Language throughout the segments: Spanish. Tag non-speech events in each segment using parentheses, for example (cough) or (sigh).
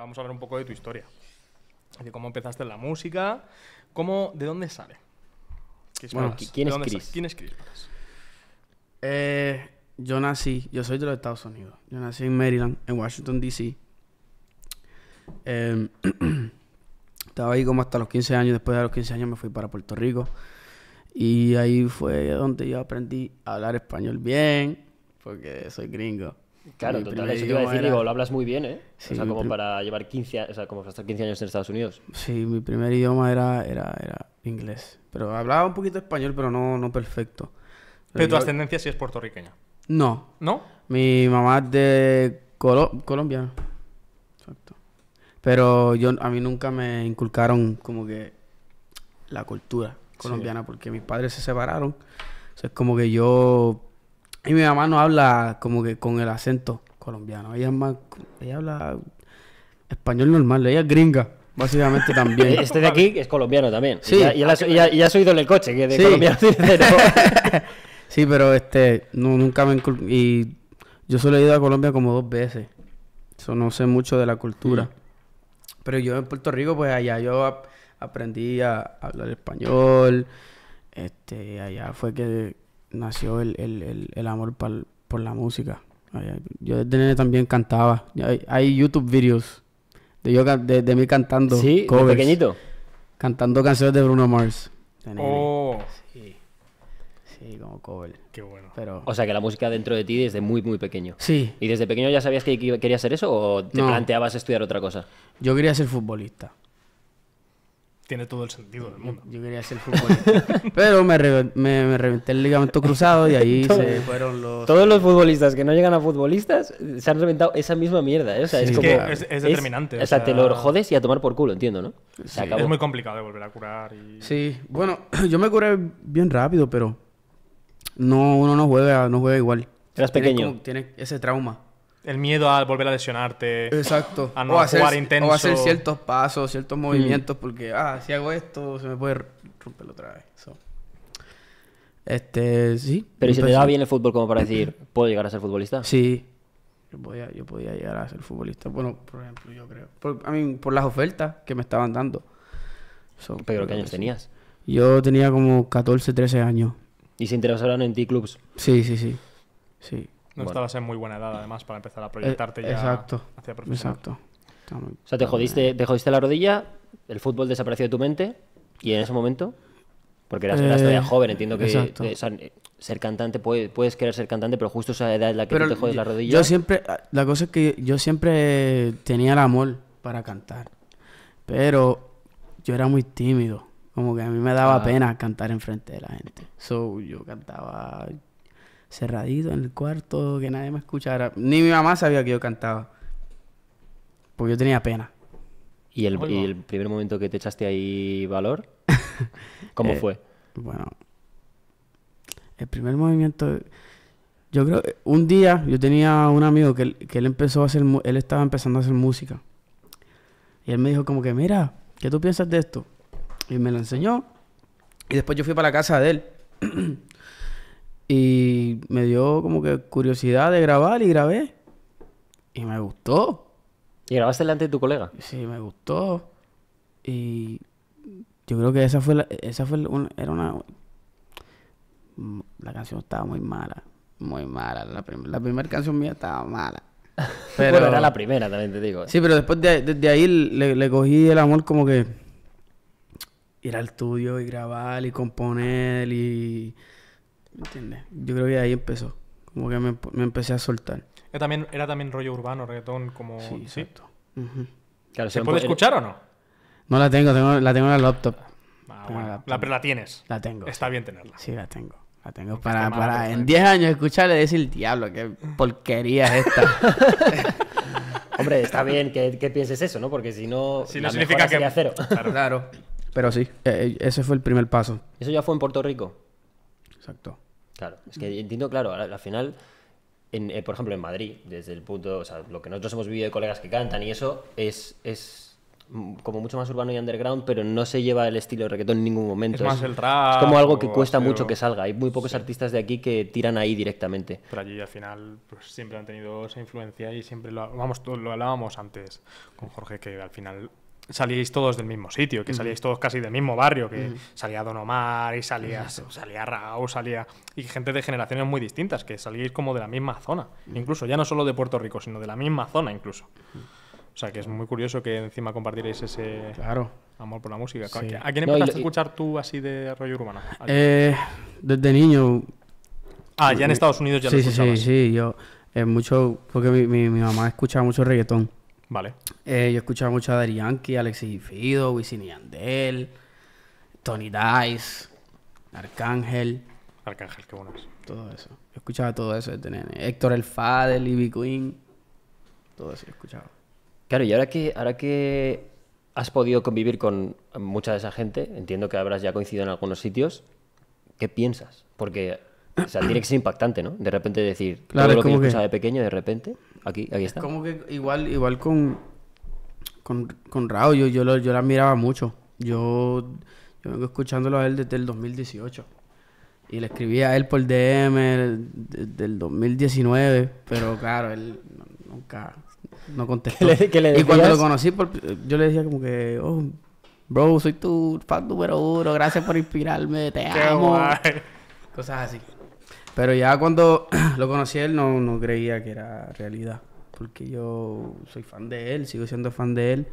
vamos a hablar un poco de tu historia. De cómo empezaste en la música, cómo, ¿de dónde sale? ¿quién, es Chris? Eh, yo nací, yo soy de los Estados Unidos. Yo nací en Maryland, en Washington, D.C. Em, (clears throat) estaba ahí como hasta los 15 años. Después de los 15 años me fui para Puerto Rico. Y ahí fue donde yo aprendí a hablar español bien, porque soy gringo. Claro, total, eso te iba a decir, digo, lo hablas muy bien, ¿eh? o sea, como para llevar 15, como para estar 15 años en Estados Unidos. Sí, mi primer idioma era, era, inglés. Pero hablaba un poquito español, pero no, no perfecto. Pero, tu ascendencia sí es puertorriqueña. No. ¿No? Mi mamá es de Colo... Colombia. Exacto. Pero yo, a mí nunca me inculcaron como que la cultura colombiana, porque mis padres se separaron. O sea, es como que yo y mi mamá no habla como que con el acento colombiano. Ella habla español normal, ella es gringa. Básicamente también. (laughs) Este de aquí es colombiano también. Sí. Ya, ya, has en el coche que de (laughs) sí. pero este, nunca me y yo solo he ido a Colombia como dos veces. Eso no sé mucho de la cultura. Mm. Pero yo en Puerto Rico, pues allá yo aprendí a hablar español. Este, allá fue que nació el, amor por, la música. Yo desde nene también cantaba. Hay YouTube videos de yo de, de mí cantando. Sí, como pequeñito. Cantando canciones de Bruno Mars. oh. Sí. Sí, como cover. Qué bueno. Pero... O sea que la música dentro de ti desde muy, muy pequeño. Sí. ¿Y desde pequeño ya sabías que querías hacer eso o te planteabas estudiar otra cosa? Yo quería ser futbolista tiene todo el sentido del mundo. Yo quería ser futbolista. (laughs) pero me, me, reventé el ligamento cruzado y ahí se fueron los. Todos los futbolistas que no llegan a futbolistas se han reventado esa misma mierda. ¿eh? O sea, es, determinante. o, sea, te lo jodes y a tomar por culo, entiendo, ¿no? Es muy complicado de volver a curar. Y... Sí, bueno, (clears throat) yo me curé bien rápido, pero no uno no juega, no juega igual. Eras pequeño. Tienes ese trauma el miedo a volver a lesionarte. Exacto. A no hacer, jugar intenso. O hacer ciertos pasos, ciertos mm. movimientos, porque, ah, si hago esto, se me puede romper otra vez. Este, sí. Pero si te da bien el fútbol como para decir, ¿puedo llegar a ser futbolista? Sí. Yo podía, yo podía llegar a ser futbolista. Bueno, por ejemplo, yo creo. a mí, por las ofertas que me estaban dando. ¿Pero qué años tenías? Yo tenía como 14, 13 años. ¿Y se interesaron en ti clubs? Sí, sí, sí. Sí. No estaba estabas en muy buena edad, además, para empezar a proyectarte eh, ya exacto, Exacto. o sea, te jodiste, te la rodilla, el fútbol desapareció de tu mente y en ese momento, porque eras, eh, todavía joven, entiendo que eh, ser cantante, puedes, querer ser cantante, pero justo esa edad en la que te jodes la rodilla. Yo siempre, ah, la cosa es que yo siempre tenía el amor para cantar, pero yo era muy tímido. Como que a mí me daba ah. pena cantar en enfrente de la gente. So, yo cantaba cerradito en el cuarto, que nadie me escuchara. Ni mi mamá sabía que yo cantaba. Porque yo tenía pena. ¿Y el, primer momento que te echaste ahí valor? (laughs) ¿Cómo eh, fue? Bueno, el primer movimiento... Yo creo, un día yo tenía un amigo que, que él empezó a hacer, él estaba empezando a hacer música. Y él me dijo como que, mira, ¿qué tú piensas de esto? Y me lo enseñó. Y después yo fui para la casa de él. (clears throat) Y me dio como que curiosidad de grabar y grabé. Y me gustó. ¿Y grabaste delante de tu colega? Sí, me gustó. Y yo creo que esa fue la, esa fue una, era una la canción estaba muy mala, muy mala, la, primera canción mía estaba mala. (laughs) Pero era la primera también te digo. Sí, pero después de, ahí le, cogí el amor como que ir al estudio y grabar y componer y yo creo que ahí empezó. Como que me, empecé a soltar. Era también, era también rollo urbano, reggaetón, como... Sí, exacto. ¿Se puede escuchar o no? No la tengo, la tengo en la laptop. Ah, la, pero la tienes. La tengo. Está bien tenerla. Sí, la tengo. La tengo para, para, en 10 años escucharle decir, diablo, qué porquería es esta. (laughs) Hombre, está bien que, pienses eso, ¿no? Porque si no, si no significa que... cero. (laughs) Claro. claro. Pero sí, e, e, ese fue el primer paso. ¿Eso ya fue en Puerto Rico? Exacto. Claro, es que entiendo, claro, al, final, eh, por ejemplo, en Madrid, desde el punto, o sea, lo que nosotros hemos vivido de colegas que cantan y eso, es, es como mucho más urbano y underground, pero no se lleva el estilo de reggaetón en ningún momento. Es, más el rap. Es como algo que cuesta mucho que salga. Hay muy pocos artistas de aquí que tiran ahí directamente. Pero allí al final pues, siempre han tenido esa influencia y siempre lo, vamos, lo hablábamos antes con Jorge, que al final salíais todos del mismo sitio, que salíais todos casi del mismo barrio, que salía Don Omar y salía, salía Raúl, salía... Y gente de generaciones muy distintas, que salíais como de la misma zona, incluso, ya no solo de Puerto Rico, sino de la misma zona incluso. O sea, que es muy curioso que encima compartierais ese amor por la música. ¿A quién empezaste a escuchar tú así de rollo urbano? Eh, desde niño... Ah, ya en Estados Unidos ya lo Sí, sí, sí, yo... Eh, mucho... Porque mi mamá escuchaba mucho reggaetón. Vale. Eh, yo escuchaba mucho a Dari Yankee, Alexis Fido, Wisin y Andel, Tony Dice, Arcángel. Arcángel, qué bueno es. Todo eso. Yo escuchaba todo eso de este Héctor El Fadel, Ivy Queen. Todo eso he escuchado. Claro, y ahora que, ahora que has podido convivir con mucha de esa gente, entiendo que habrás ya coincidido en algunos sitios, ¿qué piensas? Porque o sea, tiene que ser impactante, ¿no? De repente decir, claro, todo lo que yo que... de pequeño, de repente aquí, aquí está. como que igual, igual con, con, con Rao, yo, yo, lo, yo la admiraba mucho. Yo, yo vengo escuchándolo a él desde el 2018. Y le escribí a él por DM desde el 2019, pero claro, él nunca no contestó. (laughs) y cuando lo conocí, yo le decía como que, oh, bro, soy tu fan número uno, gracias por inspirarme, te (laughs) amo. Cosas así. Pero ya cuando (clears throat) lo conocí él no, no creía que era realidad. Porque yo soy fan de él, sigo siendo fan de él.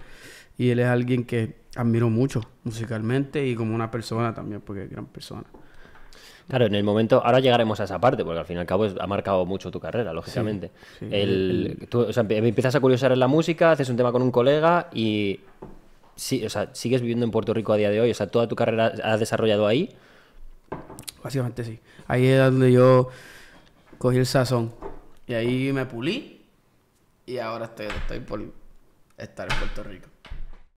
Y él es alguien que admiro mucho musicalmente y como una persona también, porque es gran persona. Claro, en el momento, ahora llegaremos a esa parte, porque al fin y al cabo ha marcado mucho tu carrera, lógicamente. Em, empiezas a curiosar en la música, haces un tema con un colega y sí, sigues viviendo en Puerto Rico a día de hoy, o sea, toda tu carrera has desarrollado ahí. Básicamente sí. Ahí es donde yo cogí el sazón. Y ahí me pulí. Y ahora estoy, estoy por estar en Puerto Rico.